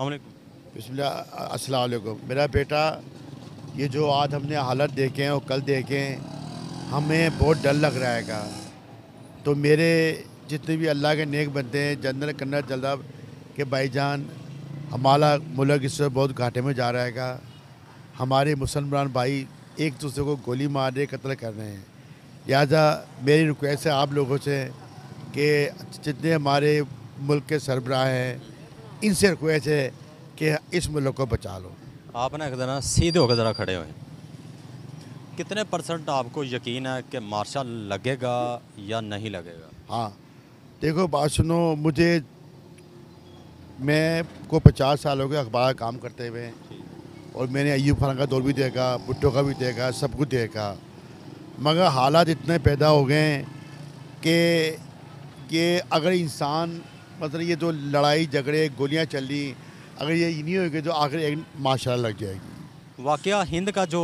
बसमिलकुम मेरा बेटा ये जो आज हमने हालत देखे हैं और कल देखे हैं हमें बहुत डर लग रहा है तो मेरे जितने भी अल्लाह के नेक बनते हैं जनरल कन्नर जल्दा के भाईजान हमारा मुल्क इस वक्त बहुत घाटे में जा रहा है हमारे मुसलमान भाई एक दूसरे को गोली मार रहे कत्ल कर रहे हैं लिहाजा मेरी रिक्वेस्ट है आप लोगों से कि जितने हमारे मुल्क के सरबराह हैं इनसे रिक्वेस्ट है कि इस मुल्क को बचा लो आपने एक ज़रा सीधे होकर ज़रा खड़े हुए कितने परसेंट आपको यकीन है कि मार्शल लगेगा या नहीं लगेगा हाँ देखो बात सुनो मुझे मैं को पचास साल हो गए अखबार काम करते हुए और मैंने अयूब खान का दौर भी देखा भुट्टो का भी देखा सब कुछ देखा मगर हालात इतने पैदा हो गए कि ये अगर इंसान मतलब ये जो लड़ाई झगड़े गोलियाँ चल रही अगर ये नहीं होगी तो आखिर एक माशरा लग जाएगी वाक़ हिंद का जो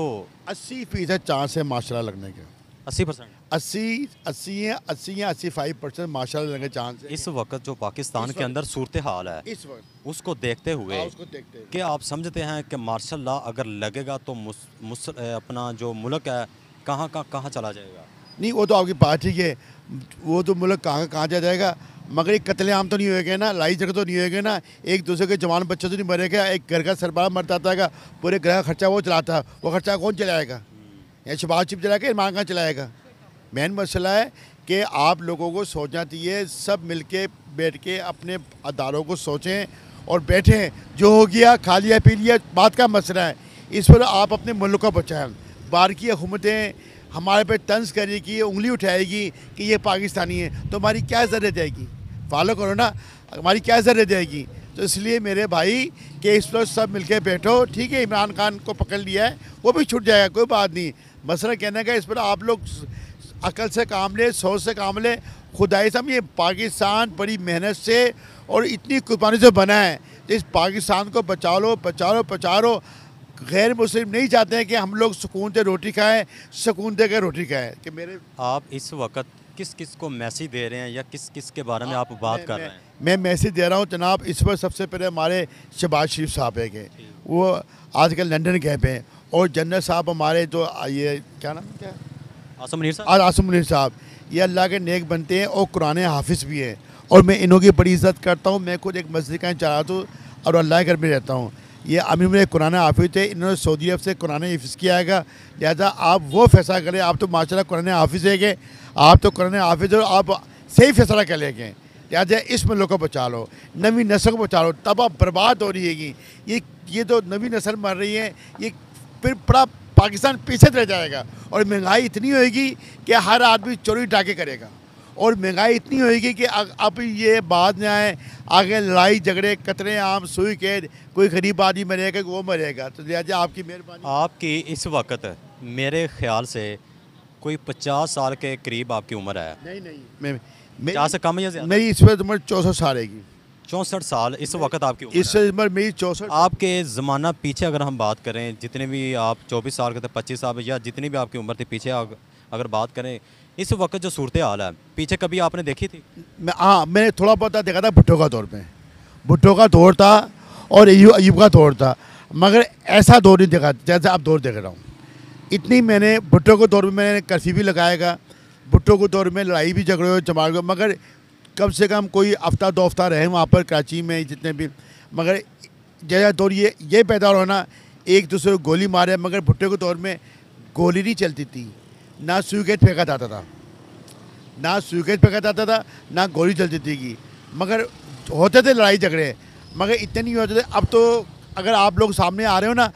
अस्सी फीसद चांस है माशरा लगने के अस्सी परसेंट अस्सी अस्सी या अस्सी या अस्सी फाइव परसेंट माशा लगने चांस इस वक्त जो पाकिस्तान के अंदर सूरत हाल है इस वक्त उसको देखते हाँ, हुए उसको देखते हुए क्या आप समझते हैं कि मार्शल ला अगर लगेगा तो मुस, मुस, अपना जो मुल्क है कहाँ कहाँ कहाँ चला जाएगा नहीं वो तो आपकी पार्टी के वो तो मुल्क कहाँ कहाँ चला जाएगा मगर एक कतलेआम तो नहीं हुए ना लाई जगह तो नहीं हुए ना एक दूसरे के जवान बच्चे तो नहीं मरेगा एक घर का सरबारा मर जाता है पूरे घर का खर्चा वो चलाता वो खर्चा कौन चलाएगा या शबाज चिप चलाएगा इमान कहाँ चलाएगा मेन मसला है कि आप लोगों को सोचना चाहिए सब मिल के बैठ के अपने अदारों को सोचें और बैठें जो हो गया खा लिया पी लिया बात का मसला है इस पर आप अपने मुल्क को बचाएँ बाहर की हुकूमतें हमारे पे तंज करेगी उंगली उठाएगी कि ये पाकिस्तानी है तो हमारी क्या ज़रूरत जाएगी फॉलो करो ना हमारी क्या ज़रूरत जाएगी तो इसलिए मेरे भाई कि इस वक्त सब मिलके बैठो ठीक है इमरान खान को पकड़ लिया है वो भी छूट जाएगा कोई बात नहीं मसला कहने का इस पर आप लोग अकल से काम लें सोच से काम लें खुदाई से हम ये पाकिस्तान बड़ी मेहनत से और इतनी कुर्बानी से बना है तो इस पाकिस्तान को बचा लो बचा लो बचा लो गैर मुस्लिम नहीं चाहते हैं कि हम लोग सुकून से रोटी खाएं सुकून दे कर रोटी खाएं कि मेरे आप इस वक्त किस किस को मैसेज दे रहे हैं या किस किस के बारे में आप बात कर रहे हैं मैं मैसेज दे रहा हूँ जनाब इस पर सबसे पहले हमारे शहबाज शरीफ साहब है के वो आजकल लंदन गए पे हैं और जनरल साहब हमारे जो ये क्या नाम क्या आसम साहब आसम मनीर साहब ये अल्लाह के नेक बनते हैं और कुरान हाफिज भी हैं और मैं इन्हों की बड़ी इज्जत करता हूँ मैं खुद एक मस्जिद का चला हूँ और अल्लाह के घर में रहता हूँ ये अमीर कुरान हाफिज है इन्होंने सऊदी अरब से कुरान हिफ़ किया है लिहाजा आप वो फैसला करें आप तो माशा कुरान हाफिज है गए आप तो कुरान हाफिज और आप सही फैसला कर लेंगे लिहाजा इस मुल्क को बचा लो नवी नस्ल को बचा लो तबाह बर्बाद हो रही है ये ये तो नवी नस्ल मर रही है ये फिर बड़ा पाकिस्तान पीछे रह जाएगा और महंगाई इतनी होगी कि हर आदमी चोरी डाके करेगा और महंगाई इतनी होगी कि अब ये बाद में आए आगे लड़ाई झगड़े कतरे आम सुई कैद कोई गरीब आदमी मरेगा वो मरेगा तो लिहाजा आपकी मेहरबानी आपकी इस वक्त मेरे ख्याल से कोई पचास साल के करीब आपकी उम्र है नहीं नहीं मैं से कम या मेरी इस वक्त उम्र चौंसठ साल है चौंसठ साल इस वक्त आपकी इस उम्र मेरी चौंसठ आपके ज़माना पीछे अगर हम बात करें जितने भी आप चौबीस साल के थे पच्चीस साल या जितनी भी आपकी उम्र थी पीछे अगर बात करें इस वक्त जो सूरत हाल है पीछे कभी आपने देखी थी मैं हाँ मैंने थोड़ा बहुत तो देखा था भुट्टो का दौर में भुट्टो का दौर था और अयूब का दौर था मगर ऐसा दौर नहीं देखा जैसा आप दौर देख रहा हूँ इतनी मैंने भुट्टो के दौर में मैंने कर्फ्यू भी लगाएगा भुट्टो के दौर में लड़ाई भी झगड़े हुए चमार हुए मगर कम से कम कोई हफ्ता दो हफ्ता रहे वहाँ पर कराची में जितने भी मगर जैसा दौर ये ये पैदा होना एक दूसरे को गोली मारे मगर भुट्टो के दौर में गोली नहीं चलती थी ना सुइकेट फेंका जाता था ना सुइकेट फेंका जाता था ना गोली चलती थी मगर होते थे लड़ाई झगड़े मगर इतने नहीं होते थे अब तो अगर आप लोग सामने आ रहे हो ना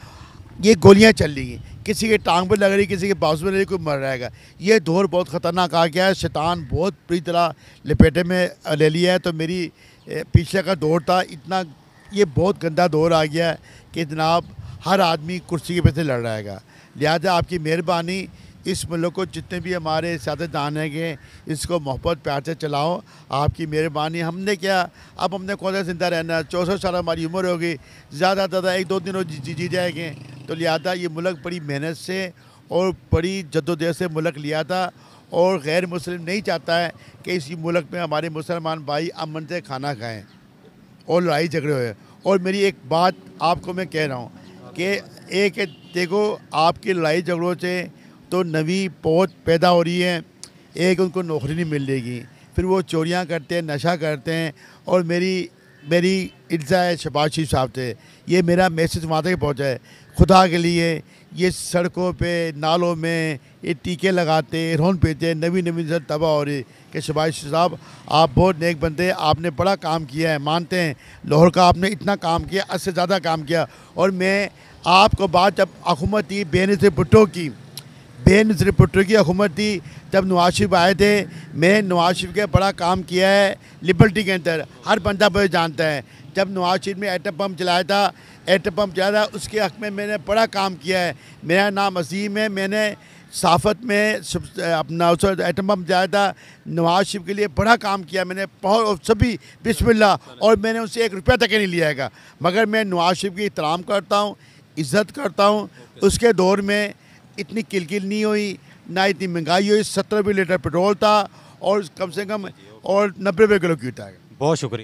ये गोलियाँ चल रही हैं किसी के टांग पर लग रही किसी के बाजू में लग रही कोई मर रहेगा ये दौर बहुत ख़तरनाक आ गया है शैतान बहुत पूरी तरह लपेटे में ले लिया है तो मेरी पीछे का दौर था इतना ये बहुत गंदा दौर आ गया है कि जनाब हर आदमी कुर्सी के पैसे लड़ रहेगा लिहाजा आपकी मेहरबानी इस मुल्क को जितने भी हमारे सियासतदान हैं इसको मोहब्बत प्यार से चलाओ आपकी मेहरबानी हमने क्या अब हमने कौन सा जिंदा रहना चौसठ साल हमारी उम्र होगी ज़्यादा ज़्यादा एक दो दिनों जी जी जाएंगे तो लिहाजा ये मुल्क बड़ी मेहनत से और बड़ी जद्दोजहद से मुल्क लिया था और गैर मुस्लिम नहीं चाहता है कि इस मुल्क में हमारे मुसलमान भाई अमन से खाना खाएँ और लड़ाई झगड़े हुए और मेरी एक बात आपको मैं कह रहा हूँ कि एक देखो आपकी लड़ाई झगड़ों से तो नवी पौध पैदा हो रही है एक उनको नौकरी नहीं मिलेगी फिर वो चोरियाँ करते हैं नशा करते हैं और मेरी मेरी इज्जा है शबाज शरीफ साहब से ये मेरा मैसेज वहाँ तक पहुँचा है खुदा के लिए ये सड़कों पे नालों में ये टीके लगाते रोन पीते नवी नवी नजर तबाह हो रही कि शबाज साहब आप बहुत नेक बनते आपने बड़ा काम किया है मानते हैं लाहौर का आपने इतना काम किया अस से ज़्यादा काम किया और मैं आपको बात जब हकूमती बेन से भुट्टो की बेन त्रिपुटी की हुकूमत थी जब नवाज शरीफ आए थे मैंने नवाज शरीफ के बड़ा काम किया है लिबर्टी के अंदर हर बंदा मुझे जानता है जब नवाज शरीफ ने एटम पम्प चलाया था एटम पम्प चलाया था उसके हक में मैंने बड़ा काम किया है मेरा नाम अजीम है मैंने साफत में अपना उस एटम पम्प चलाया था नवाज शरीफ के लिए बड़ा काम किया मैंने बहुत सभी बिस्मिल्ला और मैंने उनसे एक रुपया तक नहीं लिया है मगर मैं नवाज शरीफ की इतराम करता हूँ इज़्ज़त करता हूँ उसके दौर में इतनी किलकिल नहीं हुई ना इतनी महंगाई हुई सत्रह रुपये लीटर पेट्रोल था और कम से कम और नब्बे रुपये किलो की था बहुत शुक्रिया